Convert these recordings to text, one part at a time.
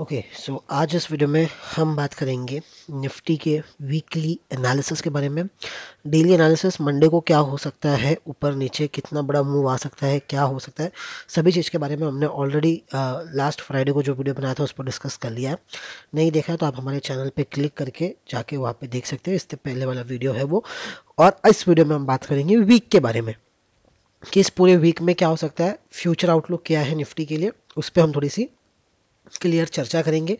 okay okay, सो so आज इस video में हम बात करेंगे निफ्टी के वीकली एनालिसिस के बारे में डेली एनालिसिस मंडे को क्या हो सकता है ऊपर नीचे कितना बड़ा मूव आ सकता है क्या हो सकता है सभी चीज़ के बारे में हमने ऑलरेडी लास्ट फ्राइडे को जो वीडियो बनाया था उस पर डिस्कस कर लिया है नहीं देखा है तो आप हमारे चैनल पर क्लिक करके जाके वहाँ पर देख सकते हैं इससे पहले वाला वीडियो है वो और इस वीडियो में हम बात करेंगे वीक के बारे में कि इस पूरे वीक में क्या हो सकता है फ्यूचर आउटलुक क्या है निफ्टी के लिए उस पर हम थोड़ी सी क्लियर चर्चा करेंगे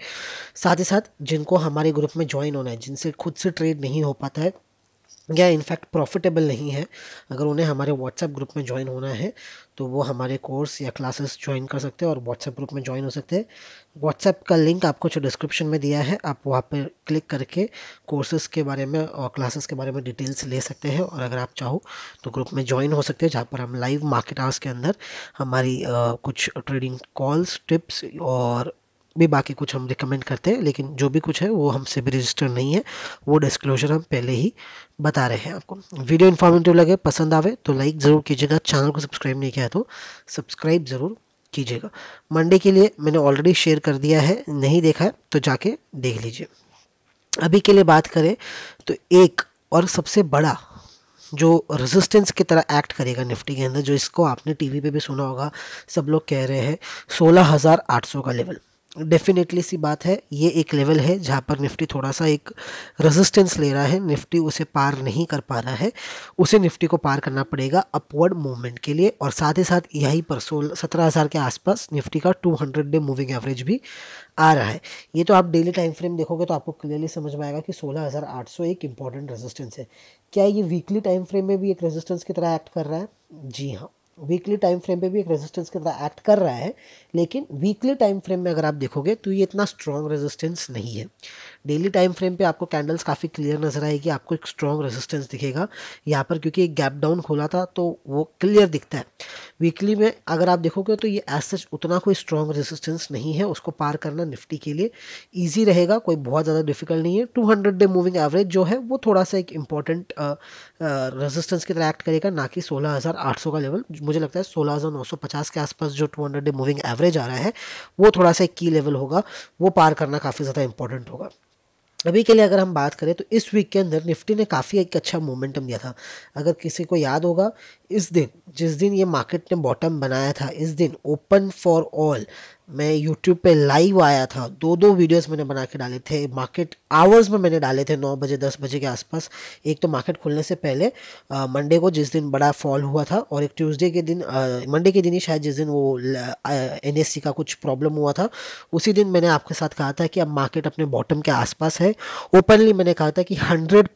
साथ ही साथ जिनको हमारे ग्रुप में ज्वाइन होना है जिनसे खुद से ट्रेड नहीं हो पाता है या इनफैक्ट प्रॉफिटेबल नहीं है अगर उन्हें हमारे व्हाट्सएप ग्रुप में ज्वाइन होना है तो वो हमारे कोर्स या क्लासेस ज्वाइन कर सकते हैं और व्हाट्सएप ग्रुप में ज्वाइन हो सकते हैं व्हाट्सएप का लिंक आपको जो डिस्क्रिप्शन में दिया है आप वहाँ पर क्लिक करके कोर्सेज़ के बारे में और क्लासेस के बारे में डिटेल्स ले सकते हैं और अगर आप चाहो तो ग्रुप में ज्वाइन हो सकते हैं जहाँ पर हम लाइव मार्केट आवर्स के अंदर हमारी आ, कुछ ट्रेडिंग कॉल्स टिप्स और भी बाकी कुछ हम रिकमेंड करते हैं लेकिन जो भी कुछ है वो हमसे भी रजिस्टर नहीं है वो डिस्क्लोजर हम पहले ही बता रहे हैं आपको वीडियो इन्फॉर्मेटिव लगे पसंद आवे तो लाइक ज़रूर कीजिएगा चैनल को सब्सक्राइब नहीं किया तो सब्सक्राइब ज़रूर कीजिएगा मंडे के लिए मैंने ऑलरेडी शेयर कर दिया है नहीं देखा है तो जाके देख लीजिए अभी के लिए बात करें तो एक और सबसे बड़ा जो रेजिस्टेंस की तरह एक्ट करेगा निफ्टी के अंदर जो इसको आपने टीवी पे भी सुना होगा सब लोग कह रहे हैं सोलह हज़ार आठ सौ का लेवल डेफिनेटली सी बात है ये एक लेवल है जहाँ पर निफ्टी थोड़ा सा एक रेजिस्टेंस ले रहा है निफ्टी उसे पार नहीं कर पा रहा है उसे निफ्टी को पार करना पड़ेगा अपवर्ड मूवमेंट के लिए और साथ ही साथ यहीं पर सोलह सत्रह हज़ार के आसपास निफ्टी का two hundred day moving average भी आ रहा है ये तो आप डेली टाइम फ्रेम देखोगे तो आपको क्लियरली समझ में आएगा कि सौ एक इंपॉर्टेंट रेजिस्टेंस है क्या ये वीकली टाइम फ्रेम में भी एक रेजिस्टेंस की तरह एक्ट कर रहा है जी हाँ वीकली टाइम फ्रेम पे भी एक रेजिस्टेंस की तरह एक्ट कर रहा है लेकिन वीकली टाइम फ्रेम में अगर आप देखोगे तो ये इतना स्ट्रॉन्ग रेजिस्टेंस नहीं है डेली टाइम फ्रेम पे आपको कैंडल्स काफ़ी क्लियर नजर आएगी आपको एक स्ट्रॉन्ग रेजिस्टेंस दिखेगा यहाँ पर क्योंकि एक गैप डाउन खोला था तो वो क्लियर दिखता है वीकली में अगर आप देखोगे तो ये एज सच उतना कोई स्ट्रॉन्ग रेजिस्टेंस नहीं है उसको पार करना निफ्टी के लिए ईजी रहेगा कोई बहुत ज़्यादा डिफिकल्ट नहीं है two hundred day moving average जो है वो थोड़ा सा एक इंपॉर्टेंट रेजिस्टेंस की तरह एक्ट करेगा ना कि सोलह का लेवल मुझे लगता है सोलह के आसपास जो टू डे मूविंग एवरेज आ रहा है वो थोड़ा सा एक की लेवल होगा वो पार करना काफ़ी ज़्यादा इंपॉर्टेंट होगा अभी के लिए अगर हम बात करें तो इस वीक के अंदर निफ्टी ने काफ़ी एक अच्छा मोमेंटम दिया था अगर किसी को याद होगा इस दिन जिस दिन ये मार्केट ने बॉटम बनाया था इस दिन ओपन फॉर ऑल मैं यूट्यूब पे लाइव आया था दो दो वीडियोस मैंने बना के डाले थे मार्केट आवर्स में मैंने डाले थे नौ बजे दस बजे के आसपास एक तो मार्केट खुलने से पहले मंडे को जिस दिन बड़ा फॉल हुआ था और एक ट्यूसडे के दिन मंडे के दिन ही शायद जिस दिन वो एन का कुछ प्रॉब्लम हुआ था उसी दिन मैंने आपके साथ कहा था कि अब मार्केट अपने बॉटम के आसपास है ओपनली मैंने कहा था कि हंड्रेड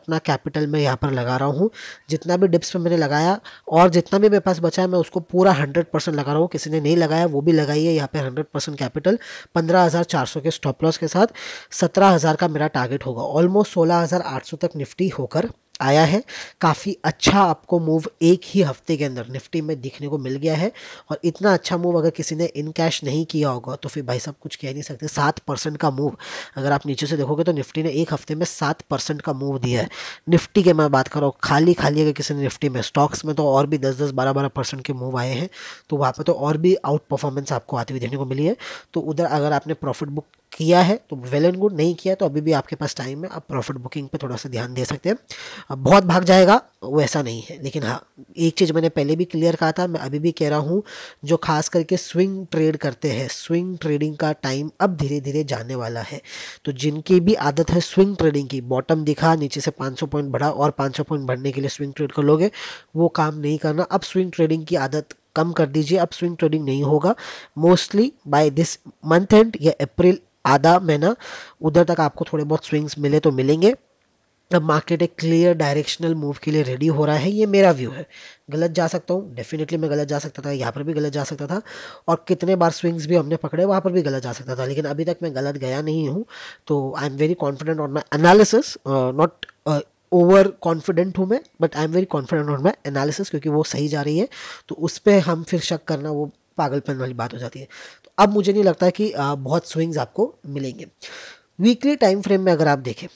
अपना कैपिटल मैं यहाँ पर लगा रहा हूँ जितना भी डिप्स पर मैंने लगाया और जितना भी मेरे पास बचा है मैं उसको पूरा हंड्रेड परसेंट लगा रहा हूँ किसी ने नहीं लगाया वो भी लगाई है यहाँ पे हंड्रेड परसेंट कैपिटल पंद्रह हज़ार चार सौ के स्टॉप लॉस के साथ सत्रह हज़ार का मेरा टारगेट होगा ऑलमोस्ट सोलह हज़ार आठ सौ तक निफ्टी होकर आया है काफ़ी अच्छा आपको मूव एक ही हफ्ते के अंदर निफ्टी में दिखने को मिल गया है और इतना अच्छा मूव अगर किसी ने इन कैश नहीं किया होगा तो फिर भाई साहब कुछ कह नहीं सकते सात परसेंट का मूव अगर आप नीचे से देखोगे तो निफ्टी ने एक हफ्ते में सात परसेंट का मूव दिया है निफ्टी के मैं बात कर रहा हूँ खाली खाली अगर किसी ने निफ्टी में स्टॉक्स में तो और भी दस दस बारह बारह परसेंट के मूव आए हैं तो वहाँ पर तो और भी आउट परफॉर्मेंस आपको आती हुई देखने को मिली है तो उधर अगर आपने प्रॉफिट बुक किया है तो वेल एंड गुड नहीं किया तो अभी भी आपके पास टाइम है आप प्रॉफिट बुकिंग पे थोड़ा सा ध्यान दे सकते हैं बहुत भाग जाएगा ऐसा नहीं है लेकिन हाँ एक चीज़ मैंने पहले भी क्लियर कहा था मैं अभी भी कह रहा हूँ जो खास करके स्विंग ट्रेड करते हैं स्विंग ट्रेडिंग का टाइम अब धीरे धीरे जाने वाला है तो जिनकी भी आदत है स्विंग ट्रेडिंग की बॉटम दिखा नीचे से 500 पॉइंट बढ़ा और 500 पॉइंट बढ़ने के लिए स्विंग ट्रेड कर लोगे वो काम नहीं करना अब स्विंग ट्रेडिंग की आदत कम कर दीजिए अब स्विंग ट्रेडिंग नहीं होगा mostly by this month end या अप्रैल आधा महीना उधर तक आपको थोड़े बहुत स्विंग्स मिले तो मिलेंगे अब मार्केट एक क्लियर डायरेक्शनल मूव के लिए रेडी हो रहा है ये मेरा व्यू है गलत जा सकता हूँ डेफिनेटली मैं गलत जा सकता था यहाँ पर भी गलत जा सकता था और कितने बार स्विंग्स भी हमने पकड़े वहाँ पर भी गलत जा सकता था लेकिन अभी तक मैं गलत गया नहीं हूँ तो I am very confident on my analysis not over confident हूँ मैं but I am very confident on my analysis क्योंकि वो सही जा रही है तो उस पर हम फिर शक करना वो पागलपन वाली बात हो जाती है तो अब मुझे नहीं लगता कि uh, बहुत स्विंग्स आपको मिलेंगे वीकली टाइम फ्रेम में अगर आप देखें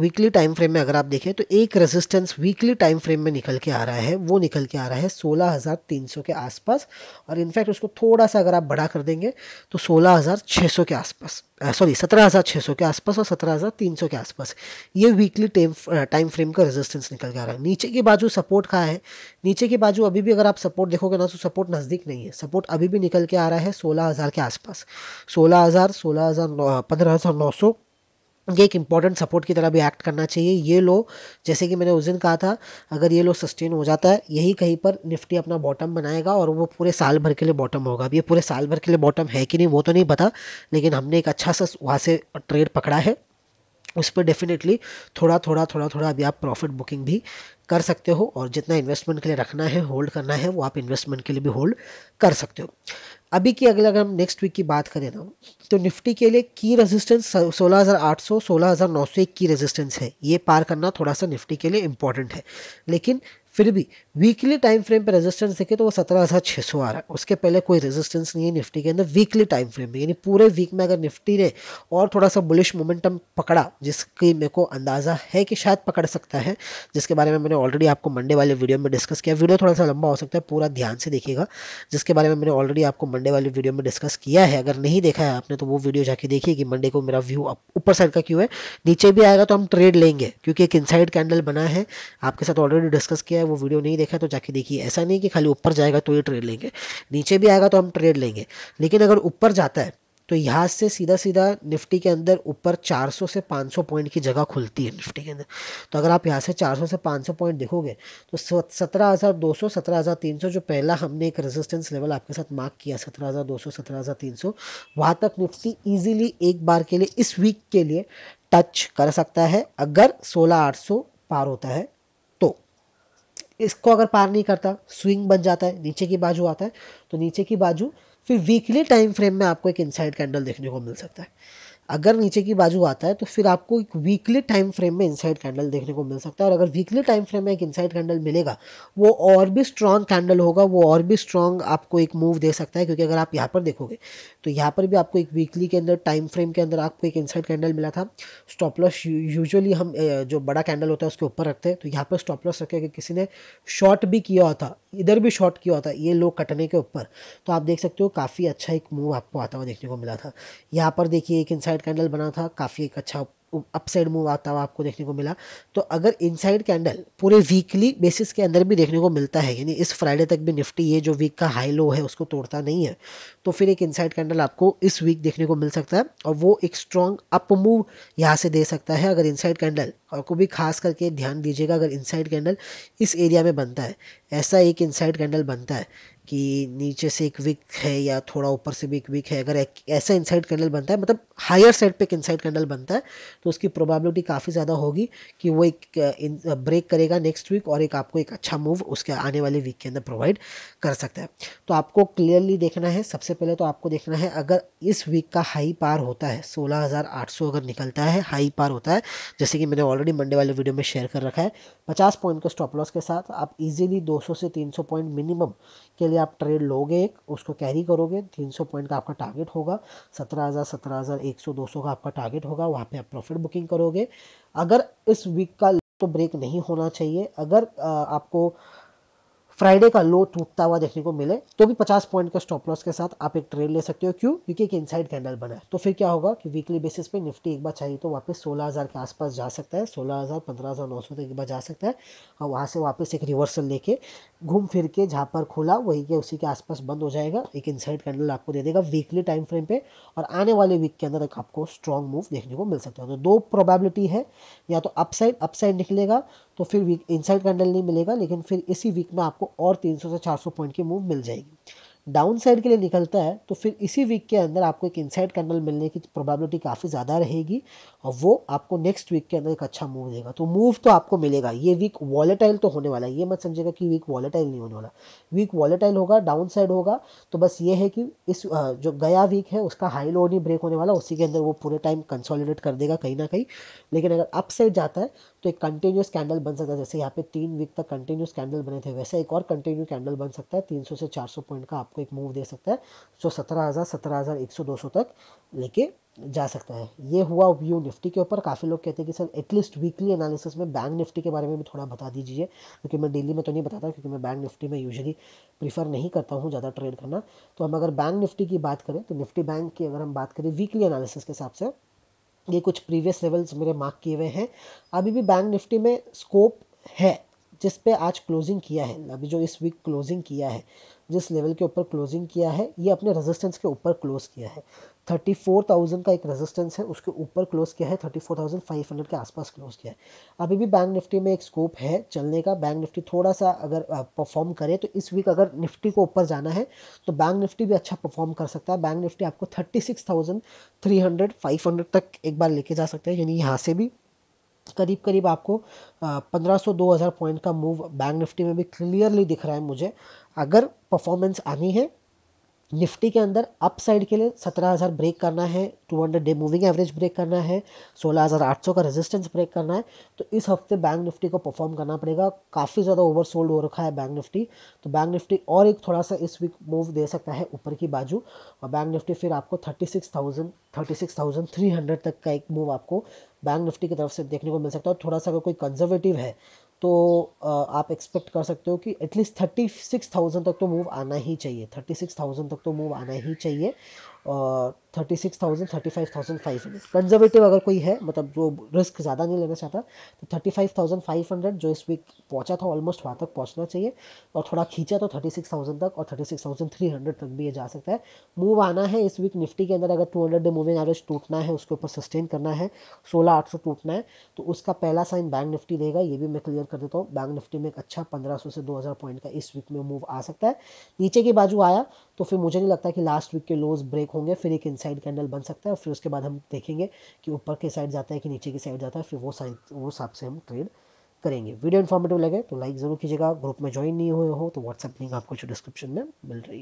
वीकली टाइम फ्रेम में अगर आप देखें तो एक रेजिस्टेंस वीकली टाइम फ्रेम में निकल के आ रहा है वो निकल के आ रहा है 16,300 के आसपास और इनफैक्ट उसको थोड़ा सा अगर आप बड़ा कर देंगे तो 16,600 के आसपास सॉरी 17,600 के आसपास और 17,300 के आसपास ये वीकली टाइम फ्रेम का रेजिस्टेंस निकल के आ रहा है नीचे की बाजू सपोर्ट कहाँ है नीचे की बाजू अभी भी अगर आप सपोर्ट देखोगे ना तो सपोर्ट नज़दीक नहीं है सपोर्ट अभी भी निकल के आ रहा है सोलह के आसपास सोलह हज़ार पंद्रह हज़ार नौ सौ ये एक इम्पॉर्टेंट सपोर्ट की तरह भी एक्ट करना चाहिए ये लो जैसे कि मैंने उस दिन कहा था अगर ये लो सस्टेन हो जाता है यही कहीं पर निफ्टी अपना बॉटम बनाएगा और वो पूरे साल भर के लिए बॉटम होगा अब ये पूरे साल भर के लिए बॉटम है कि नहीं वो तो नहीं पता लेकिन हमने एक अच्छा सा वहाँ से ट्रेड पकड़ा है उस पर डेफिनेटली थोड़ा थोड़ा थोड़ा थोड़ा अभी आप प्रॉफिट बुकिंग भी कर सकते हो और जितना इन्वेस्टमेंट के लिए रखना है होल्ड करना है वो आप इन्वेस्टमेंट के लिए भी होल्ड कर सकते हो अभी की अगले अगर हम नेक्स्ट वीक की बात करें ना तो निफ्टी के लिए की रेजिस्टेंस 16,800 16,901 की रेजिस्टेंस है ये पार करना थोड़ा सा निफ्टी के लिए इम्पोर्टेंट है लेकिन फिर भी वीकली टाइम फ्रेम पे रेजिस्टेंस देखें तो वो सत्रह हज़ार छः सौ आ रहा है उसके पहले कोई रेजिस्टेंस नहीं है निफ्टी के अंदर वीकली टाइम फ्रेम में यानी पूरे वीक में अगर निफ्टी ने और थोड़ा सा बुलिश मोमेंटम पकड़ा जिसकी मेरे को अंदाज़ा है कि शायद पकड़ सकता है जिसके बारे में मैंने ऑलरेडी आपको मंडे वाले वीडियो में डिस्कस किया वीडियो थोड़ा सा लंबा हो सकता है पूरा ध्यान से देखिएगा जिसके बारे में मैंने ऑलरेडी आपको मंडे वाले वीडियो में डिस्कस किया है अगर नहीं देखा है आपने तो वो वीडियो जाके देखिए कि मंडे को मेरा व्यू ऊपर साइड का क्यों है नीचे भी आएगा तो हम ट्रेड लेंगे क्योंकि एक इनसाइड कैंडल बना है आपके साथ ऑलरेडी डिस्कस किया है वो वीडियो नहीं देखा तो जाके देखिए ऐसा नहीं कि खाली ऊपर जाएगा तो ये ट्रेड लेंगे नीचे भी आएगा तो हम ट्रेड लेंगे लेकिन अगर ऊपर जाता है तो यहाँ से सीधा सीधा निफ्टी के अंदर ऊपर 400 से 500 पॉइंट की जगह खुलती है निफ्टी के अंदर तो अगर आप यहाँ से 400 से 500 पॉइंट देखोगे तो 17,200 17,300 जो पहला हमने एक रेजिस्टेंस लेवल आपके साथ मार्क किया 17,200 17,300 वहाँ तक निफ्टी इजीली एक बार के लिए इस वीक के लिए टच कर सकता है अगर सोलह पार होता है इसको अगर पार नहीं करता स्विंग बन जाता है नीचे की बाजू आता है तो नीचे की बाजू फिर वीकली टाइम फ्रेम में आपको एक इनसाइड कैंडल देखने को मिल सकता है अगर नीचे की बाजू आता है तो फिर आपको एक वीकली टाइम फ्रेम में इनसाइड कैंडल देखने को मिल सकता है और अगर वीकली टाइम फ्रेम में एक इनसाइड कैंडल मिलेगा वो और भी स्ट्रॉन्ग कैंडल होगा वो और भी स्ट्रॉन्ग आपको एक मूव दे सकता है क्योंकि अगर आप यहाँ पर देखोगे तो यहाँ पर भी आपको एक वीकली के अंदर टाइम फ्रेम के अंदर आपको एक इनसाइड कैंडल मिला था स्टॉप लॉस यूजली हम जो बड़ा कैंडल होता है उसके ऊपर रखते हैं तो यहाँ पर स्टॉप लॉस रखे अगर किसी ने शॉर्ट भी किया होता इधर भी शॉर्ट किया होता ये लो कटने के ऊपर तो आप देख सकते हो काफ़ी अच्छा एक मूव आपको आता हुआ देखने को मिला था यहाँ पर देखिए एक इनसाइड आउटसाइड कैंडल बना था काफ़ी एक अच्छा अपसाइड मूव आता हुआ आपको देखने को मिला तो अगर इनसाइड कैंडल पूरे वीकली बेसिस के अंदर भी देखने को मिलता है यानी इस फ्राइडे तक भी निफ्टी ये जो वीक का हाई लो है उसको तोड़ता नहीं है तो फिर एक इनसाइड कैंडल आपको इस वीक देखने को मिल सकता है और वो एक स्ट्रॉन्ग अप मूव यहाँ से दे सकता है अगर इनसाइड कैंडल और को भी खास करके ध्यान दीजिएगा अगर इनसाइड कैंडल इस एरिया में बनता है ऐसा एक इनसाइड कैंडल बनता है कि नीचे से एक विक है या थोड़ा ऊपर से भी एक विक है अगर ऐसा इनसाइड कैंडल बनता है मतलब हायर साइड पे एक इनसाइड कैंडल बनता है तो उसकी प्रोबेबिलिटी काफ़ी ज़्यादा होगी कि वो एक ब्रेक uh, uh, करेगा नेक्स्ट वीक और एक आपको एक अच्छा मूव उसके आने वाले वीक के अंदर प्रोवाइड कर सकता है तो आपको क्लियरली देखना है सबसे पहले तो आपको देखना है अगर इस वीक का हाई पार होता है सोलह अगर निकलता है हाई पार होता है जैसे कि मैंने ऑलरेडी मंडे वाले वीडियो में शेयर कर रखा है पचास पॉइंट के स्टॉप लॉस के साथ आप ईजिली दो से तीन पॉइंट मिनिमम के लिए आप ट्रेड लोगे एक उसको कैरी करोगे 300 पॉइंट का आपका टारगेट होगा 17,000 17,100 200 का आपका टारगेट होगा वहाँ पे आप प्रॉफिट बुकिंग करोगे अगर इस वीक का तो ब्रेक नहीं होना चाहिए अगर आपको फ्राइडे का लो टूटता हुआ देखने को मिले तो भी 50 पॉइंट का स्टॉप लॉस के साथ आप एक ट्रेड ले सकते हो क्यों क्योंकि एक इनसाइड कैंडल बना है तो फिर क्या होगा कि वीकली बेसिस पे निफ्टी एक बार चाहिए तो वापस 16000 के आसपास जा सकता है 16000 15900 तक एक बार जा सकता है और वहाँ से वापस एक रिवर्सल लेके घूम फिर के जहाँ पर खुला वही के उसी के आसपास बंद हो जाएगा एक इनसाइड कैंडल आपको दे देगा वीकली टाइम फ्रेम पे और आने वाले वीक के अंदर एक आपको स्ट्रॉन्ग मूव देखने को मिल सकता है तो दो प्रोबेबिलिटी है या तो अपसाइड अपसाइड निकलेगा तो फिर वीक इनसाइड कैंडल नहीं मिलेगा लेकिन फिर इसी वीक में आपको और 300 से 400 पॉइंट की मूव मिल जाएगी डाउन साइड के लिए निकलता है तो फिर इसी वीक के अंदर आपको एक इनसाइड कैंडल मिलने की प्रोबेबिलिटी काफ़ी ज़्यादा रहेगी और वो आपको नेक्स्ट वीक के अंदर एक अच्छा मूव देगा तो मूव तो आपको मिलेगा ये वीक वॉलेटाइल तो होने वाला है ये मत समझेगा कि वीक वॉलेटाइल नहीं होने वाला वीक वॉलेटाइल होगा डाउन साइड होगा तो बस ये है कि इस जो गया वीक है उसका हाई लो नहीं ब्रेक होने वाला उसी के अंदर वो पूरे टाइम कंसोलिडेट कर देगा कहीं ना कहीं लेकिन अगर अप साइड जाता है तो एक कंटिन्यूस कैंडल बन सकता है जैसे यहाँ पे तीन वीक तक कंटिन्यूस कैंडल बने थे वैसे एक और कंटिन्यू कैंडल बन सकता है तीन से चार पॉइंट का आपको एक मूव दे सकता है जो सत्रह हज़ार सत्रह हज़ार एक सौ दो सौ तक लेके जा सकता है ये हुआ व्यू निफ्टी के ऊपर काफ़ी लोग कहते हैं कि सर एटलीस्ट वीकली एनालिसिस में बैंक निफ्टी के बारे में भी थोड़ा बता दीजिए क्योंकि मैं डेली में तो नहीं बताता क्योंकि मैं बैंक निफ्टी में यूजली प्रीफर नहीं करता हूँ ज़्यादा ट्रेड करना तो हम अगर बैंक निफ्टी की बात करें तो निफ्टी बैंक की अगर हम बात करें वीकली एनालिसिस के हिसाब से ये कुछ प्रीवियस लेवल्स मेरे मार्क किए हुए हैं अभी भी बैंक निफ्टी में स्कोप है जिस पे आज क्लोजिंग किया है अभी जो इस वीक क्लोजिंग किया है जिस लेवल के ऊपर क्लोजिंग किया है ये अपने रेजिस्टेंस के ऊपर क्लोज किया है थर्टी फोर थाउजेंड का एक रेजिस्टेंस है उसके ऊपर क्लोज किया है thirty four thousand five hundred के आसपास क्लोज किया है अभी भी बैंक निफ्टी में एक स्कोप है चलने का बैंक निफ्टी थोड़ा सा अगर परफॉर्म करे तो इस वीक अगर निफ्टी को ऊपर जाना है तो बैंक निफ्टी भी अच्छा परफॉर्म कर सकता है बैंक निफ्टी आपको thirty six thousand three hundred five hundred तक एक बार लेके जा सकते हैं यानी यहाँ से भी करीब करीब आपको पंद्रह सौ दो हज़ार पॉइंट का मूव बैंक निफ्टी में भी क्लियरली दिख रहा है मुझे अगर परफॉर्मेंस आनी है निफ्टी के अंदर अप साइड के लिए सत्रह हज़ार ब्रेक करना है two hundred day moving average break करना है सोलह हज़ार आठ सौ का रेजिस्टेंस ब्रेक करना है तो इस हफ्ते बैंक निफ्टी को परफॉर्म करना पड़ेगा काफ़ी ज़्यादा ओवर सोल्ड हो रखा है बैंक निफ्टी तो बैंक निफ्टी और एक थोड़ा सा इस वीक मूव दे सकता है ऊपर की बाजू और बैंक निफ्टी फिर आपको thirty six thousand thirty six thousand three hundred तक का एक मूव आपको बैंक निफ्टी की तरफ से देखने को मिल सकता है और थोड़ा सा अगर कोई कंजर्वेटिव है तो आप एक्सपेक्ट कर सकते हो कि एटलीस्ट थर्टी सिक्स थाउजेंड तक तो मूव आना ही चाहिए थर्टी सिक्स थाउजेंड तक तो मूव आना ही चाहिए और thirty six thousand thirty five thousand five hundred conservative अगर कोई है मतलब जो रिस्क ज़्यादा नहीं लेना चाहता तो thirty five thousand five hundred जो इस वीक पहुंचा था ऑलमोस्ट वहाँ तक पहुंचना चाहिए और थोड़ा खींचा तो थर्टी सिक्स थाउजेंड तक और thirty six thousand three hundred तक भी ये जा सकता है मूव आना है इस वीक निफ्टी के अंदर अगर two hundred day moving average टूटना है उसके ऊपर सस्टेन करना है सोलह आठ सौ टूटना है तो उसका पहला साइन बैंक निफ्टी देगा ये भी मैं क्लियर कर देता हूँ बैंक निफ्टी में एक अच्छा 1500 से 2000 पॉइंट का इस वीक में मूव आ सकता है नीचे की बाजू आया तो फिर मुझे नहीं लगता कि लास्ट वीक के लोज ब्रेक होंगे फिर एक इनसाइड कैंडल बन सकता है और फिर उसके बाद हम देखेंगे कि ऊपर के साइड जाता है कि नीचे की साइड जाता है फिर वो साइड वो हिसाब से हम ट्रेड करेंगे वीडियो इन्फॉर्मेटिव लगे तो लाइक ज़रूर कीजिएगा ग्रुप में ज्वाइन नहीं हुए हो तो व्हाट्सएप लिंक आपको डिस्क्रिप्शन में मिल रही है